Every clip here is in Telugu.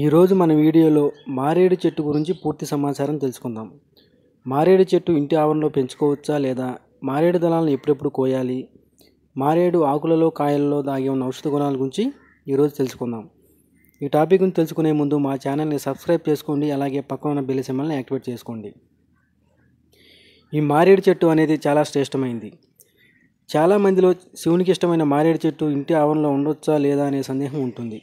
ఈరోజు మన వీడియోలో మారేడు చెట్టు గురించి పూర్తి సమాచారం తెలుసుకుందాం మారేడు చెట్టు ఇంటి ఆవరణలో పెంచుకోవచ్చా లేదా మారేడు దళాలను ఎప్పుడెప్పుడు కోయాలి మారేడు ఆకులలో కాయలలో దాగి ఉన్న ఔషధ గుణాల గురించి ఈరోజు తెలుసుకుందాం ఈ టాపిక్ గురించి తెలుసుకునే ముందు మా ఛానల్ని సబ్స్క్రైబ్ చేసుకోండి అలాగే పక్కన ఉన్న బెల్ సిమ్మల్ని యాక్టివేట్ చేసుకోండి ఈ మారేడు చెట్టు అనేది చాలా శ్రేష్టమైంది చాలామందిలో శివునికి ఇష్టమైన మారేడు చెట్టు ఇంటి ఆవరణలో ఉండొచ్చా లేదా అనే సందేహం ఉంటుంది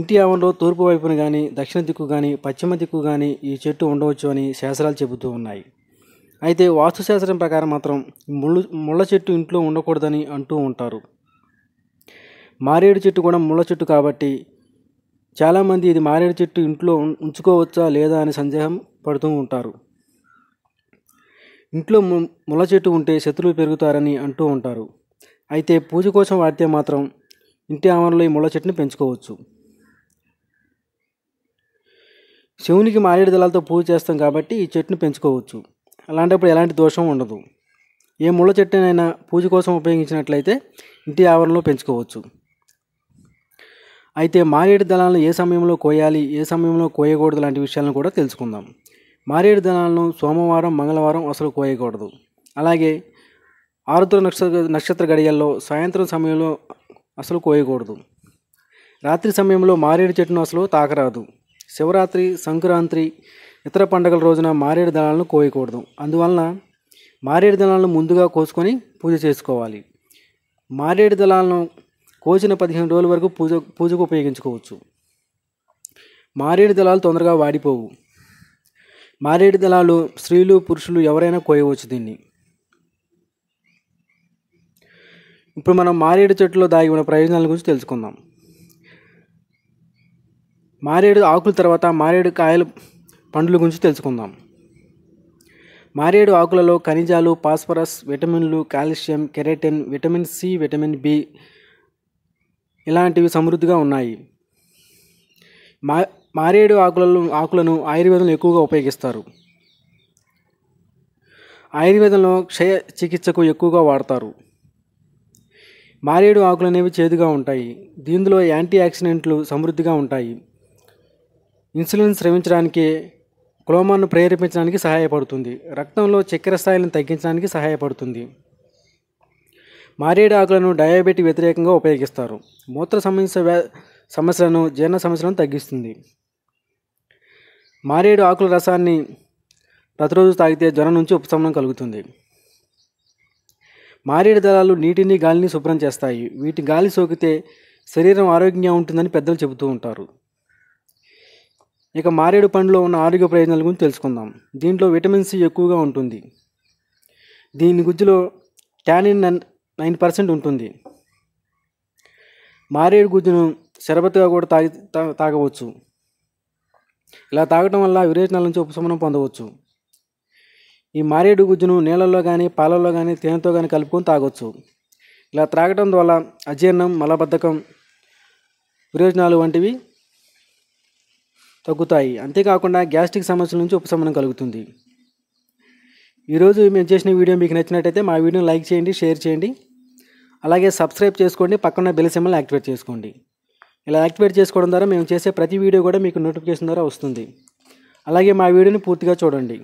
ఇంటి ఆవరణలో తూర్పు వైపున కానీ దక్షిణ దిక్కు కానీ పశ్చిమ దిక్కు కానీ ఈ చెట్టు ఉండవచ్చు అని శాస్త్రాలు చెబుతూ ఉన్నాయి అయితే వాస్తుశాస్త్రం ప్రకారం మాత్రం ముళ్ళు ముళ్ళ చెట్టు ఇంట్లో ఉండకూడదని అంటూ ఉంటారు మారేడు చెట్టు కూడా ముళ్ళ చెట్టు కాబట్టి చాలామంది ఇది మారేడు చెట్టు ఇంట్లో ఉంచుకోవచ్చా లేదా అని సందేహం పడుతూ ఉంటారు ఇంట్లో ముళ్ళ చెట్టు ఉంటే శత్రువులు పెరుగుతారని అంటూ ఉంటారు అయితే పూజ కోసం వాడితే మాత్రం ఇంటి ఆవరణలో ఈ ముళ్ళ చెట్టుని పెంచుకోవచ్చు శివునికి మారేడు దళాలతో పూజ చేస్తాం కాబట్టి ఈ చెట్టును పెంచుకోవచ్చు అలాంటప్పుడు ఎలాంటి దోషం ఉండదు ఏ ముళ్ళ చెట్టునైనా పూజ కోసం ఉపయోగించినట్లయితే ఇంటి ఆవరణలో పెంచుకోవచ్చు అయితే మారేడు దళాలను ఏ సమయంలో కోయాలి ఏ సమయంలో కోయకూడదు లాంటి విషయాలను కూడా తెలుసుకుందాం మారేడు దళాలను సోమవారం మంగళవారం అసలు కోయకూడదు అలాగే ఆరుద్ర నక్షత్ర నక్షత్ర గడియల్లో సాయంత్రం సమయంలో అసలు కోయకూడదు రాత్రి సమయంలో మారేడు చెట్టును అసలు తాకరాదు శివరాత్రి సంక్రాంతి ఇతర పండుగల రోజున మారేడు దళాలను కోయకూడదు అందువలన మారేడు దళాలను ముందుగా కోసుకొని పూజ చేసుకోవాలి మారేడు దళాలను కోసిన పదిహేను రోజుల వరకు పూజ పూజకు ఉపయోగించుకోవచ్చు మారేడు దళాలు తొందరగా వాడిపోవు మారేడు దళాలు స్త్రీలు పురుషులు ఎవరైనా కోయవచ్చు దీన్ని ఇప్పుడు మనం మారేడు చెట్టులో దాగి ఉన్న ప్రయోజనాల గురించి తెలుసుకుందాం మారేడు ఆకుల తర్వాత మారేడు కాయలు పండ్ల గురించి తెలుసుకుందాం మారేడు ఆకులలో ఖనిజాలు పాస్ఫరస్ విటమిన్లు calcium keratin vitamin C vitamin B ఇలాంటివి సమృద్ధిగా ఉన్నాయి మా మారేడు ఆకులలో ఆకులను ఆయుర్వేదంలో ఎక్కువగా ఉపయోగిస్తారు ఆయుర్వేదంలో క్షయ చికిత్సకు ఎక్కువగా వాడతారు మారేడు ఆకులు అనేవి చేదుగా ఉంటాయి దీనిలో యాంటీ ఆక్సిడెంట్లు సమృద్ధిగా ఉంటాయి ఇన్సులిన్ స్రవించడానికి క్లోమాను ప్రేరేపించడానికి సహాయపడుతుంది రక్తంలో చక్కెర స్థాయిలను తగ్గించడానికి సహాయపడుతుంది మారేడు ఆకులను డయాబెటీ వ్యతిరేకంగా ఉపయోగిస్తారు మూత్ర సమస్య సమస్యలను జీర్ణ సమస్యలను తగ్గిస్తుంది మారేడు ఆకుల రసాన్ని ప్రతిరోజు తాగితే జ్వరం నుంచి ఉపశమనం కలుగుతుంది మారేడు దళాలు నీటిని గాలిని శుభ్రం చేస్తాయి వీటి గాలి సోకితే శరీరం ఆరోగ్యంగా ఉంటుందని పెద్దలు చెబుతూ ఉంటారు ఇక మారేడు పండులో ఉన్న ఆరోగ్య ప్రయోజనాల గురించి తెలుసుకుందాం దీంట్లో విటమిన్ సి ఎక్కువగా ఉంటుంది దీని గుజ్జులో ట్యానిన్ నైన్ పర్సెంట్ ఉంటుంది మారేడు గుజ్జును శరబత్గా కూడా తాగి తాగవచ్చు ఇలా తాగటం వల్ల విరేచనాల నుంచి ఉపశమనం పొందవచ్చు ఈ మారేడు గుజ్జును నీళ్ళల్లో కానీ పాలల్లో కానీ తేనెతో కానీ కలుపుకొని తాగవచ్చు ఇలా త్రాగటం ద్వారా అజీర్ణం మలబద్ధకం విరేచనాలు వంటివి తగ్గుతాయి అంతేకాకుండా గ్యాస్ట్రిక్ సమస్యల నుంచి ఉపశమనం కలుగుతుంది ఈరోజు మేము చేసిన వీడియో మీకు నచ్చినట్టయితే మా వీడియోని లైక్ చేయండి షేర్ చేయండి అలాగే సబ్స్క్రైబ్ చేసుకోండి పక్కన బెల్ సిమ్మల్ని యాక్టివేట్ చేసుకోండి ఇలా యాక్టివేట్ చేసుకోవడం ద్వారా మేము చేసే ప్రతి వీడియో కూడా మీకు నోటిఫికేషన్ ద్వారా వస్తుంది అలాగే మా వీడియోని పూర్తిగా చూడండి